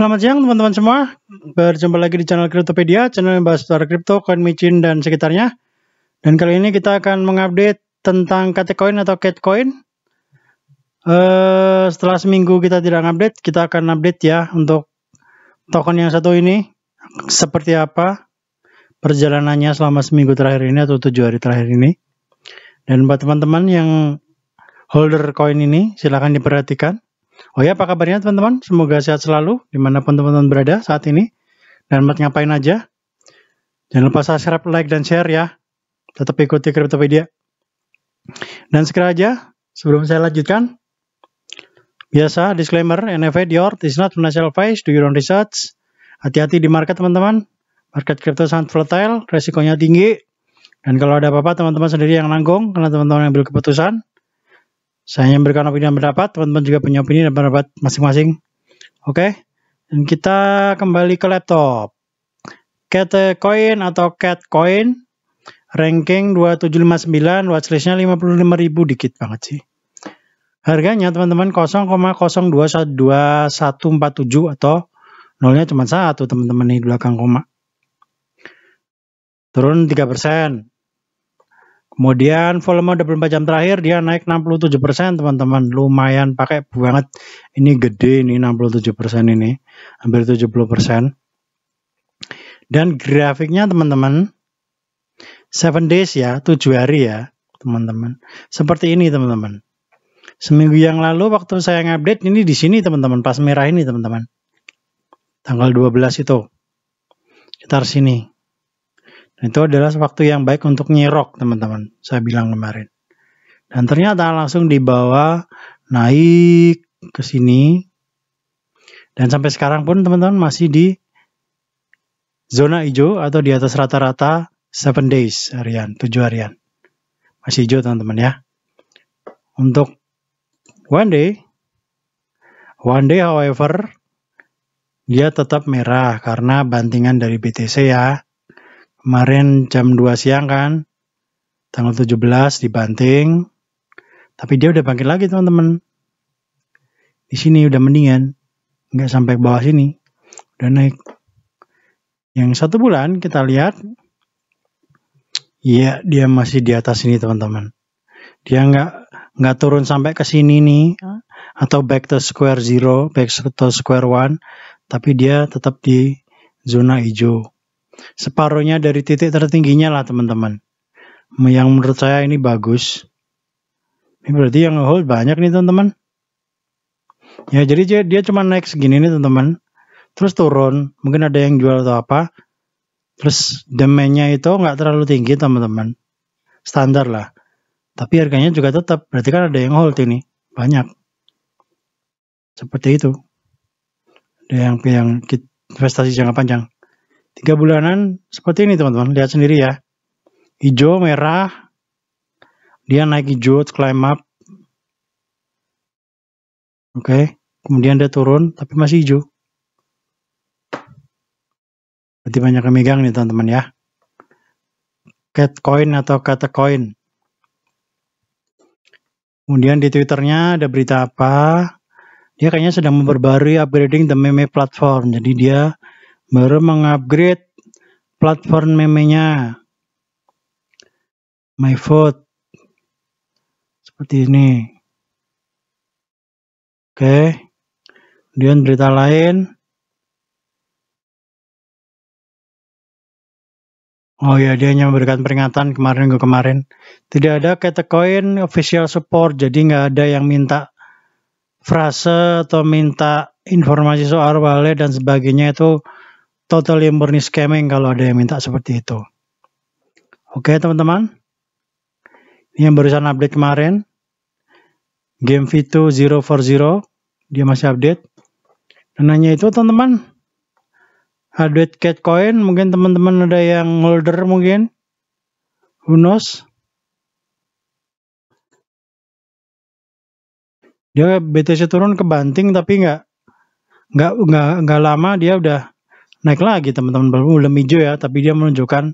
Selamat siang teman-teman semua, berjumpa lagi di channel Cryptopedia, channel yang bahas tentang kripto, koin micin, dan sekitarnya. Dan kali ini kita akan mengupdate tentang KTcoin atau Catcoin. Uh, setelah seminggu kita tidak update, kita akan update ya untuk token yang satu ini, seperti apa perjalanannya selama seminggu terakhir ini atau tujuh hari terakhir ini. Dan buat teman-teman yang holder coin ini, silahkan diperhatikan Oh ya, apa kabarnya teman-teman? Semoga sehat selalu dimanapun teman-teman berada saat ini. Dan buat ngapain aja. Jangan lupa subscribe, like, dan share ya. Tetap ikuti Cryptopedia. Dan segera aja, sebelum saya lanjutkan, biasa disclaimer, NFA Dior is not financial advice, do your own research. Hati-hati di market teman-teman. Market crypto sangat volatile, resikonya tinggi. Dan kalau ada apa-apa teman-teman sendiri yang nanggung, karena teman-teman yang ambil keputusan. Saya hanya memberikan opini dan pendapat, teman-teman juga punya opini dan pendapat masing-masing. Oke, okay? dan kita kembali ke laptop. Cat coin atau cat coin ranking 2759 watchlistnya 55.000 dikit banget sih harganya teman-teman 0,022147 atau nolnya cuma satu teman-teman di belakang koma turun 3% Kemudian volume 24 jam terakhir dia naik 67% teman-teman. Lumayan pakai banget. Ini gede ini 67% ini. Hampir 70%. Dan grafiknya teman-teman 7 days ya, 7 hari ya, teman-teman. Seperti ini teman-teman. Seminggu yang lalu waktu saya ngupdate ini di sini teman-teman, pas merah ini teman-teman. Tanggal 12 itu. Sekitar sini itu adalah waktu yang baik untuk nyerok teman-teman. Saya bilang kemarin. Dan ternyata langsung dibawa naik ke sini. Dan sampai sekarang pun teman-teman masih di zona hijau atau di atas rata-rata 7 days harian, 7 harian. Masih hijau teman-teman ya. Untuk one day, one day however, dia tetap merah karena bantingan dari BTC ya. Kemarin jam 2 siang kan, tanggal 17 dibanting. Tapi dia udah bangkit lagi teman-teman. Di sini udah mendingan. Nggak sampai ke bawah sini. Udah naik. Yang satu bulan kita lihat. ya dia masih di atas sini teman-teman. Dia nggak nggak turun sampai ke sini nih. Atau back to square zero, back to square one. Tapi dia tetap di zona hijau separuhnya dari titik tertingginya lah teman-teman. Yang menurut saya ini bagus. Ini berarti yang hold banyak nih teman-teman. Ya jadi dia cuma naik segini nih teman-teman. Terus turun, mungkin ada yang jual atau apa. Terus demandnya itu nggak terlalu tinggi teman-teman. Standar lah. Tapi harganya juga tetap, berarti kan ada yang hold ini. Banyak. Seperti itu. Ada yang, yang investasi jangka panjang. Tiga bulanan seperti ini teman-teman, lihat sendiri ya. Hijau, merah, dia naik hijau, climb up. Oke, okay. kemudian dia turun, tapi masih hijau. Berarti banyak yang megang nih teman-teman ya. Cat coin atau kata coin. Kemudian di Twitternya ada berita apa? Dia kayaknya sedang memperbarui upgrading the meme platform. Jadi dia baru mengupgrade platform meme-nya. My food. Seperti ini. Oke. Kemudian berita lain. Oh ya, dia hanya memberikan peringatan kemarin gue kemarin. Tidak ada koin official support, jadi nggak ada yang minta frase atau minta informasi soal wallet dan sebagainya itu totally murni scamming kalau ada yang minta seperti itu. Oke teman-teman, ini yang barusan update kemarin, game V2 040, dia masih update. Dan hanya itu teman-teman, update Catcoin, mungkin teman-teman ada yang holder mungkin, who knows. Dia BTC turun ke banting tapi nggak nggak nggak nggak lama dia udah naik lagi teman-teman belum hijau ya tapi dia menunjukkan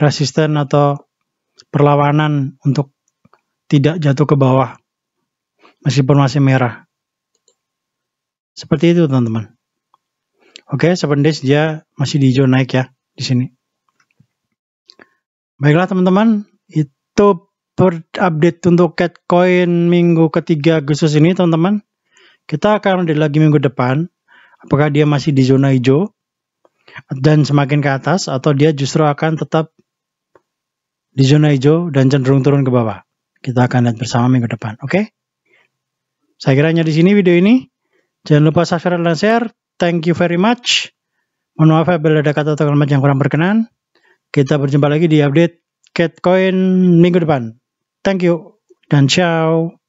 resisten atau perlawanan untuk tidak jatuh ke bawah meskipun masih merah seperti itu teman-teman oke seven dia masih di hijau naik ya di sini baiklah teman-teman itu per update untuk Catcoin minggu ketiga Agustus ini teman-teman kita akan update lagi minggu depan apakah dia masih di zona hijau dan semakin ke atas atau dia justru akan tetap di zona hijau dan cenderung turun ke bawah. Kita akan lihat bersama minggu depan, oke? Okay? Saya kiranya di sini video ini. Jangan lupa subscribe dan share. Thank you very much. Mohon maaf apabila ada kata atau kalimat yang kurang berkenan. Kita berjumpa lagi di update Catcoin minggu depan. Thank you dan ciao.